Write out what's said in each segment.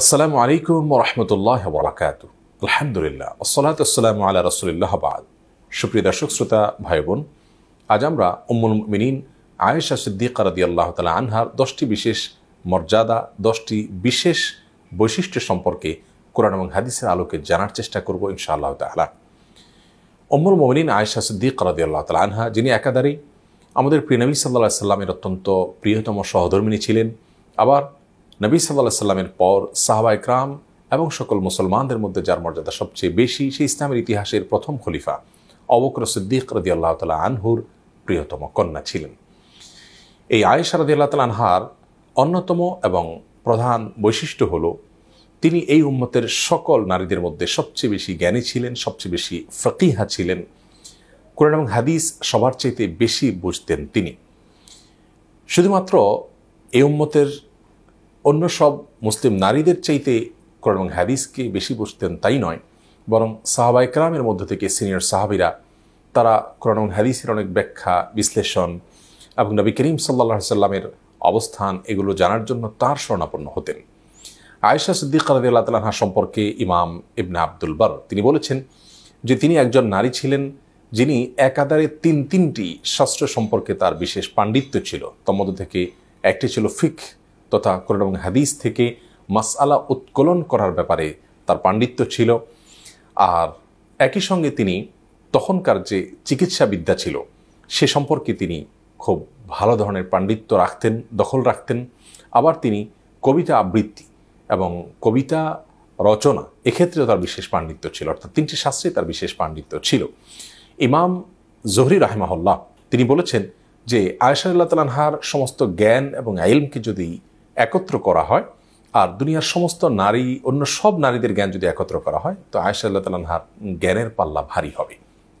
আসসালামু আলাইকুম রহমতুল্লাহ বরাকাত আলহামদুলিল্লাহ আসসালাত আসসালাম আল্লাহ রসুলিল্লাহ বাদ সুপ্রিয় দর্শক শ্রোতা ভাই বোন আজ আমরা উম্মুল মিনীন আয়েশা সিদ্দিকা রদি আল্লাহ তালা আনহার দশটি বিশেষ মর্যাদা দশটি বিশেষ বৈশিষ্ট্য সম্পর্কে কোরআন এবং হাদিসের আলোকে জানার চেষ্টা করব ইনশাআল্লাহ তালা অম্মুল মমিনিন আয়েশা সিদ্দিক রাদি আল্লাহ তালা আনহা যিনি একাধারেই আমাদের প্রিয়নবী সাল্লাহ সাল্লামের অত্যন্ত প্রিয়তম সহধর্মিনী ছিলেন আবার নবী সাল্লাহ সাল্লামের পর সাহবা ইকরাম এবং সকল মুসলমানদের মধ্যে যার মর্যাদা সবচেয়ে বেশি সেই ইসলামের ইতিহাসের প্রথম খলিফা অবক্র সিদ্দিক রদি আল্লাহ তালা আনহুর প্রিয়তম কন্যা ছিলেন এই আয়েশা রদি আল্লাহ তালা আনহার অন্যতম এবং প্রধান বৈশিষ্ট্য হল তিনি এই উম্মতের সকল নারীদের মধ্যে সবচেয়ে বেশি জ্ঞানী ছিলেন সবচেয়ে বেশি ফকিহা ছিলেন কোরআন এবং হাদিস সবার চাইতে বেশি বুঝতেন তিনি শুধুমাত্র এই উম্মতের অন্য সব মুসলিম নারীদের চাইতে কোরআন এবং হাদিসকে বেশি বুঝতেন তাই নয় বরং সাহাবা ইকরামের মধ্য থেকে সিনিয়র সাহাবিরা তারা কোরআন এবং হাদিসের অনেক ব্যাখ্যা বিশ্লেষণ এবং নবী করিম সাল্লা সাল্লামের অবস্থান এগুলো জানার জন্য তার স্বর্ণাপন্ন হতেন আয়েশা সিদ্দিক আলাদি আল্লাহ তালাহা সম্পর্কে ইমাম ইবনা আব্দুল বার তিনি বলেছেন যে তিনি একজন নারী ছিলেন যিনি একাধারে তিন তিনটি শাস্ত্র সম্পর্কে তার বিশেষ পাণ্ডিত্য ছিল তন্মধ্য থেকে একটি ছিল ফিক তথা কোরআন এবং হাদিস থেকে মাসালা উৎকোলন করার ব্যাপারে তার পাণ্ডিত্য ছিল আর একই সঙ্গে তিনি তখনকার যে চিকিৎসাবিদ্যা ছিল সে সম্পর্কে তিনি খুব ভালো ধরনের পাণ্ডিত্য রাখতেন দখল রাখতেন আবার তিনি কবিতা আবৃত্তি এবং কবিতা রচনা এক্ষেত্রেও তার বিশেষ পাণ্ডিত্য ছিল অর্থাৎ তিনটি শাস্ত্রে তার বিশেষ পাণ্ডিত্য ছিল ইমাম জহরি রাহেমাহল্লা তিনি বলেছেন যে আয়সা আল্লাহ তালানহার সমস্ত জ্ঞান এবং আইলমকে যদি একত্র করা হয় আর দুনিয়ার সমস্ত নারী অন্য সব নারীদের জ্ঞান যদি একত্র করা হয় তো আয়সা আল্লাহ তালাহার জ্ঞানের পাল্লা ভারী হবে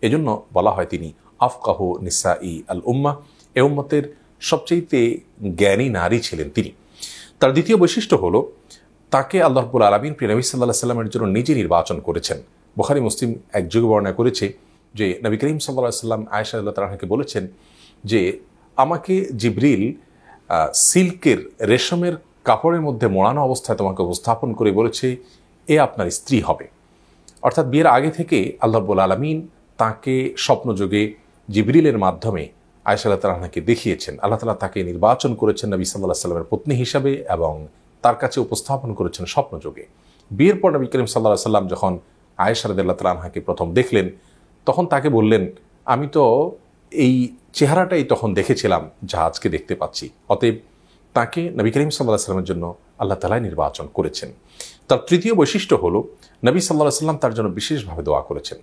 এজন্য বলা হয় তিনি আফকাহ নিসা ই আল উম্মা এ উম্মতের সবচেয়েতে জ্ঞানী নারী ছিলেন তিনি তার দ্বিতীয় বৈশিষ্ট্য হল তাকে আল্লাহবুল আলমিন প্রিয়নবী সাল্লাহ সাল্লামের জন্য নিজে নির্বাচন করেছেন বোখারি মুসলিম এক যুগে বর্ণনা করেছে যে নবী করিম সাল্লাহ সাল্লাম আয়সা আল্লাহ তালাহাকে বলেছেন যে আমাকে জিব্রিল সিল্কের রেশমের কাপড়ের মধ্যে মোড়ানো অবস্থায় তোমাকে উপস্থাপন করে বলেছে এ আপনার স্ত্রী হবে অর্থাৎ বিয়ের আগে থেকে আল্লাহবুল আলমিন তাকে স্বপ্নযোগে জিবরিলের মাধ্যমে আয়সাল্লাহ তালাহাকে দেখিয়েছেন আল্লাহ তালা তাকে নির্বাচন করেছেন নবী সাল্লাহ সাল্লামের পত্নী হিসাবে এবং তার কাছে উপস্থাপন করেছেন স্বপ্নযোগে বিয়ের পর নবী করিম সাল্লাহ সাল্লাম যখন আয়েশা আল্লাহ তালাহাকে প্রথম দেখলেন তখন তাকে বললেন আমি তো এই চেহারাটাই তখন দেখেছিলাম যা আজকে দেখতে পাচ্ছি অতএব তাকে নবী করিম সাল্লাহ সাল্লামের জন্য আল্লাহ তালাই নির্বাচন করেছেন তার তৃতীয় বৈশিষ্ট্য হল নবী সাল্লাহ সাল্লাম তার জন্য বিশেষভাবে দোয়া করেছেন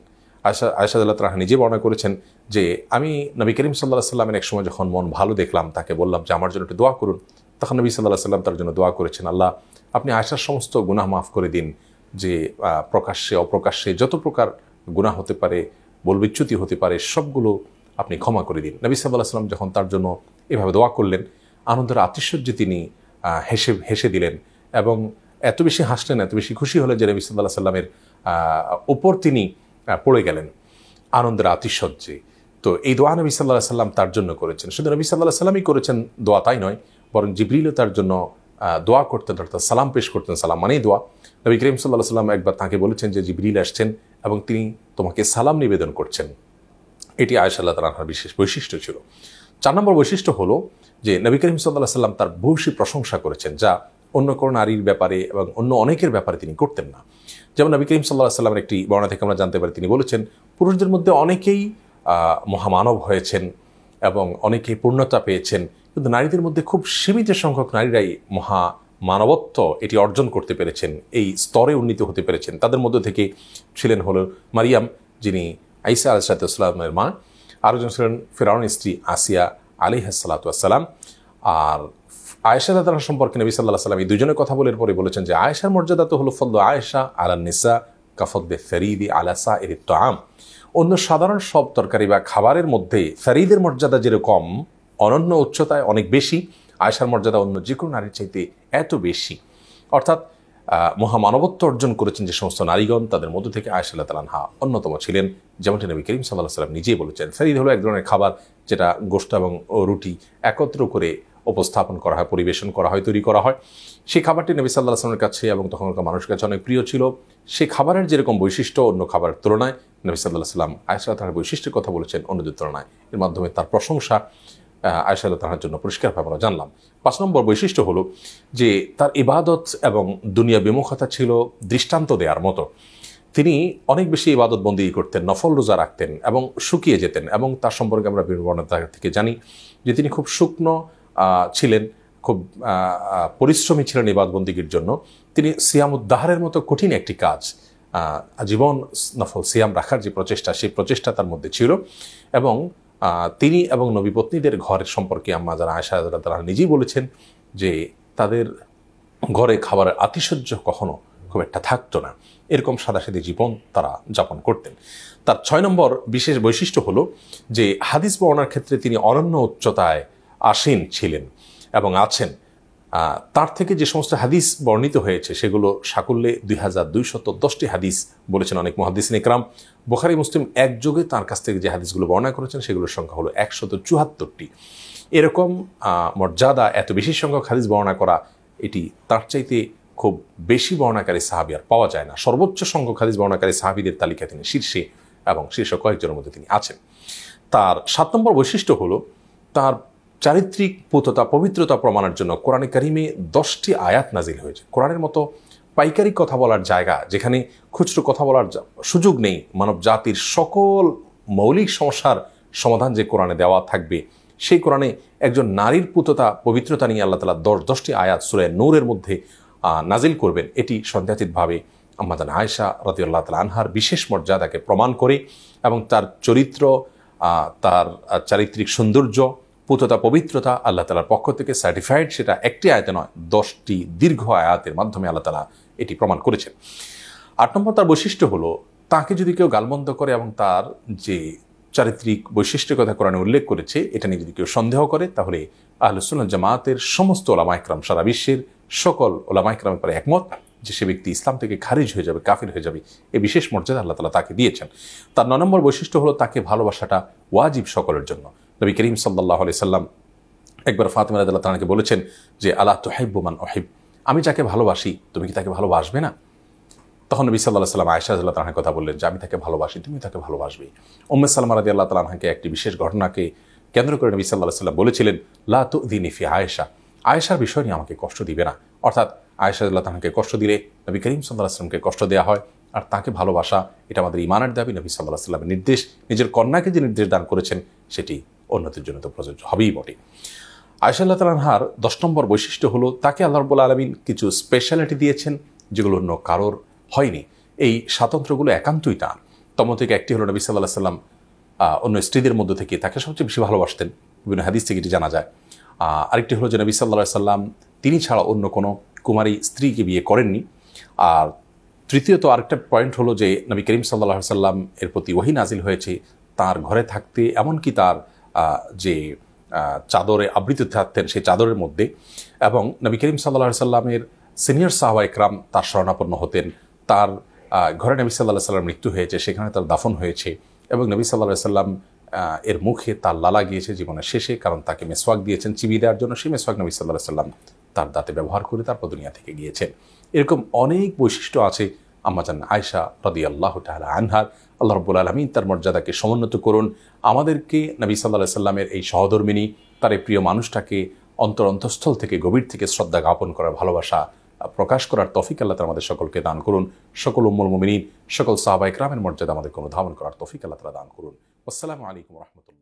আয়সা আল্লাহ তাহা নিজে বর্ণনা করেছেন যে আমি নবী করিম সাল্লাহ সাল্লামের সময় যখন মন ভালো দেখলাম তাকে বললাম যে আমার জন্য একটু দোয়া করুন তখন নবী সাল্লাহ সাল্লাম তার জন্য দোয়া করেছেন আল্লাহ আপনি আয়সার সমস্ত গুনাহ মাফ করে দিন যে প্রকাশ্যে অপ্রকাশ্যে যত প্রকার গুণা হতে পারে বলবিচ্যুতি হতে পারে সবগুলো আপনি ক্ষমা করে দিন নবী সাল্লাহ সাল্লাম যখন তার জন্য এভাবে দোয়া করলেন আনন্দের আতিশয্যে তিনি হেসে হেসে দিলেন এবং এত বেশি হাসলেন এত বেশি খুশি হলেন যে নবী সাল্লাহ সাল্লামের ওপর তিনি পড়ে গেলেন আনন্দের আতিশয্যে তো এই দোয়া নবী সাল্লাহ সাল্লাম তার জন্য করেছেন শুধু নবী সাল্লাহ সাল্লামই করেছেন দোয়া তাই নয় বরং জিবরিলও তার জন্য দোয়া করতেন অর্থাৎ সালাম পেশ করতেন সালাম মানেই দোয়া নবী করিম সাল্লাহ সাল্লাম একবার তাঁকে বলেছেন যে জিবরিল আসছেন এবং তিনি তোমাকে সালাম নিবেদন করছেন এটি আয়সাল্লাহ তালাহার বিশেষ বৈশিষ্ট্য ছিল চার নম্বর বৈশিষ্ট্য হলো যে নবী করিম সাল্লাহ সাল্লাম তার ভূয়সী প্রশংসা করেছেন যা অন্য কোনো নারীর ব্যাপারে এবং অন্য অনেকের ব্যাপারে তিনি করতেন না যেমন নবী করিম সাল্লাহ সাল্লামের একটি বর্ণনা থেকে আমরা জানতে পারি তিনি বলেছেন পুরুষদের মধ্যে অনেকেই মহামানব হয়েছেন এবং অনেকেই পূর্ণতা পেয়েছেন কিন্তু নারীদের মধ্যে খুব সীমিত সংখ্যক নারীরাই মহা মানবত্ব এটি অর্জন করতে পেরেছেন এই স্তরে উন্নীত হতে পেরেছেন তাদের মধ্যে থেকে ছিলেন হল মারিয়াম যিনি আইসা আল সালামের মা আরেকজন ছিলেন ফেরাউনের স্ত্রী আসিয়া আলী হাসালাতাম আর আয়েশা দাদার সম্পর্কে নবী সাল্লাহ সাল্লাম এই দুজনের কথা বলে পরে বলেছেন যে আয়েশার মর্যাদা তো হলো ফল্দ আয়েশা আলা নিসা কাফদ্দে ফেরিদি আলাসা এর তো আম অন্য সাধারণ সব তরকারি বা খাবারের মধ্যে ফেরিদের মর্যাদা যেরকম অনন্য উচ্চতায় অনেক বেশি আয়েশার মর্যাদা অন্য যে কোনো নারীর চাইতে এত বেশি অর্থাৎ মহামানবত্ব অর্জন করেছেন যে সমস্ত নারীগণ তাদের মধ্য থেকে আয়সাল্লাহ তালানহা অন্যতম ছিলেন যেমনটি নবী করিম সাল্লাহ সাল্লাম নিজেই বলেছেন ফেরিদ হলো এক ধরনের খাবার যেটা গোষ্ঠ এবং রুটি একত্র করে উপস্থাপন করা হয় পরিবেশন করা হয় তৈরি করা হয় সেই খাবারটি নবী সাল্লাহ আসলামের কাছে এবং তখনকার মানুষের কাছে অনেক প্রিয় ছিল সেই খাবারের যেরকম বৈশিষ্ট্য অন্য খাবারের তুলনায় নবী সাল্লাহ সাল্লাম আয়সাল্লাহ তার বৈশিষ্ট্যের কথা বলেছেন অন্যদের তুলনায় এর মাধ্যমে তার প্রশংসা আয়সাল তাহার জন্য পরিষ্কারভাবে আমরা জানলাম পাঁচ নম্বর বৈশিষ্ট্য হলো যে তার ইবাদত এবং দুনিয়া বিমুখতা ছিল দৃষ্টান্ত দেওয়ার মতো তিনি অনেক বেশি ইবাদত বন্দি করতেন নফল রোজা রাখতেন এবং শুকিয়ে যেতেন এবং তার সম্পর্কে আমরা বিভিন্ন থেকে জানি যে তিনি খুব শুকনো ছিলেন খুব পরিশ্রমী ছিলেন ইবাদবন্দিগির জন্য তিনি সিয়াম উদ্দাহারের মতো কঠিন একটি কাজ জীবন নফল সিয়াম রাখার যে প্রচেষ্টা সেই প্রচেষ্টা তার মধ্যে ছিল এবং তিনি এবং নবীপত্নীদের ঘরের সম্পর্কে আম্মা যারা আয়সা তারা নিজেই বলেছেন যে তাদের ঘরে খাবারের আতিশয্য কখনো খুব একটা থাকতো না এরকম সাদাসাদি জীবন তারা যাপন করতেন তার ছয় নম্বর বিশেষ বৈশিষ্ট্য হলো যে হাদিস বর্ণার ক্ষেত্রে তিনি অরণ্য উচ্চতায় আসীন ছিলেন এবং আছেন তার থেকে যে সমস্ত হাদিস বর্ণিত হয়েছে সেগুলো সাকুল্যে দুই হাজার শত দশটি হাদিস বলেছেন অনেক মহাদিস নিকরাম বোখারি মুসলিম একযোগে তার কাছ থেকে যে হাদিসগুলো বর্ণনা করেছেন সেগুলোর সংখ্যা হলো একশত চুহাত্তরটি এরকম মর্যাদা এত বেশি সংখ্যক হাদিস বর্ণনা করা এটি তার চাইতে খুব বেশি বর্ণাকারী সাহাবি আর পাওয়া যায় না সর্বোচ্চ সংখ্যক হাদিস বর্ণাকারী সাহাবিদের তালিকা তিনি শীর্ষে এবং শীর্ষ কয়েকজনের মধ্যে তিনি আছেন তার সাত নম্বর বৈশিষ্ট্য হলো তার চারিত্রিক পুততা পবিত্রতা প্রমাণের জন্য কোরআনে কারিমে দশটি আয়াত নাজিল হয়েছে কোরআনের মতো পাইকারি কথা বলার জায়গা যেখানে খুচরো কথা বলার সুযোগ নেই মানব জাতির সকল মৌলিক সমস্যার সমাধান যে কোরআনে দেওয়া থাকবে সেই কোরআনে একজন নারীর পুততা পবিত্রতা নিয়ে আল্লাহ তালা দশ দশটি আয়াত সুরায় নূরের মধ্যে নাজিল করবেন এটি সন্ধ্যাচিতভাবে আম্মাদান আয়সা রতিউল্লাহ তালা আনহার বিশেষ মর্যাদাকে প্রমাণ করে এবং তার চরিত্র তার চারিত্রিক সৌন্দর্য পুততা পবিত্রতা আল্লাহ তালার পক্ষ থেকে সার্টিফাইড সেটা একটি আয়তে নয় দশটি দীর্ঘ আয়াতের মাধ্যমে আল্লাহ তালা এটি প্রমাণ করেছেন আট নম্বর তার বৈশিষ্ট্য হলো তাকে যদি কেউ গালমন্দ করে এবং তার যে চারিত্রিক বৈশিষ্ট্যের কথা কোরআনে উল্লেখ করেছে এটা নিয়ে যদি কেউ সন্দেহ করে তাহলে আহলুসুল্লাহ জামাতের সমস্ত ওলামা একরাম সারা বিশ্বের সকল ওলামা একরামের পরে একমত যে সে ব্যক্তি ইসলাম থেকে খারিজ হয়ে যাবে কাফির হয়ে যাবে এ বিশেষ মর্যাদা আল্লাহ তালা তাকে দিয়েছেন তার ন নম্বর বৈশিষ্ট্য হলো তাকে ভালোবাসাটা ওয়াজিব সকলের জন্য নবী করিম সাল্লাহ আলি সাল্লাম একবার ফাতেমা রাদাল্লাহ তানাকে বলেছেন যে আল্লাহ তোহেব্বমান ওহেব আমি যাকে ভালোবাসি তুমি কি তাকে ভালোবাসবে না তখন নবী সাল্লাহ সাল্লাম আয়সা আল্লাহ তালাহার কথা বললেন যে আমি তাকে ভালোবাসি তুমি তাকে ভালোবাসবে উম্মে সাল্লাম রাজি আল্লাহ তালাহাকে একটি বিশেষ ঘটনাকে কেন্দ্র করে নবী সাল্লাহ সাল্লাম বলেছিলেন লা তু দিন ইফি আয়েশা আয়েশার বিষয় নিয়ে আমাকে কষ্ট দিবে না অর্থাৎ আয়েশা আল্লাহ তাহাকে কষ্ট দিলে নবী করিম সাল্লাহ আসলামকে কষ্ট দেওয়া হয় আর তাকে ভালোবাসা এটা আমাদের ইমানের দাবি নবী সাল্লাহ সাল্লামের নির্দেশ নিজের কন্যাকে যে নির্দেশ দান করেছেন সেটি উন্নতির জন্য তো প্রযোজ্য হবেই বটে আয়সা আল্লাহ তালানহার দশ নম্বর বৈশিষ্ট্য হলো তাকে আল্লাহ রব্বুল আলমিন কিছু স্পেশালিটি দিয়েছেন যেগুলো অন্য কারোর হয়নি এই স্বাতন্ত্র্যগুলো একান্তই তার তম থেকে একটি হলো নবী সাল্লাহ সাল্লাম অন্য স্ত্রীদের মধ্যে থেকে তাকে সবচেয়ে বেশি ভালোবাসতেন বিভিন্ন হাদিস থেকে এটি জানা যায় আরেকটি হলো যে নবী সাল্লাহ সাল্লাম তিনি ছাড়া অন্য কোনো কুমারী স্ত্রীকে বিয়ে করেননি আর তৃতীয়ত আরেকটা পয়েন্ট হলো যে নবী করিম সাল্লাহ সাল্লাম এর প্রতি ওহিন নাজিল হয়েছে তার ঘরে থাকতে এমনকি তার যে চাদরে আবৃত থাকতেন সেই চাদরের মধ্যে এবং নবী করিম সাল্লা সাল্লামের সিনিয়র সাহবা ইকরাম তার শরণাপন্ন হতেন তার ঘরে নবী সাল্লাহ সাল্লাম মৃত্যু হয়েছে সেখানে তার দাফন হয়েছে এবং নবী সাল্লাহ সাল্লাম এর মুখে তার লালা গিয়েছে জীবনের শেষে কারণ তাকে মেসওয়াক দিয়েছেন চিবি দেওয়ার জন্য সেই মেসওয়াক নবী সাল্লাহ সাল্লাম তার দাঁতে ব্যবহার করে তারপর দুনিয়া থেকে গিয়েছেন এরকম অনেক বৈশিষ্ট্য আছে আম্মাজান আয়সা রদি আল্লাহ তাহলা আনহার আল্লাহ রব্বুল আলমিন তার মর্যাদাকে সমুন্নত করুন আমাদেরকে নবী সাল্লাহ সাল্লামের এই সহধর্মিনী তার এই প্রিয় মানুষটাকে অন্তর অন্তঃস্থল থেকে গভীর থেকে শ্রদ্ধা জ্ঞাপন করার ভালোবাসা প্রকাশ করার তফিক আল্লাহ আমাদের সকলকে দান করুন সকল উম্মুল মমিনী সকল রামের মর্যাদা আমাদের কোনো ধামন করার তফিক আল্লাহ তালা দান করুন আসসালামু আলাইকুম রহমতুল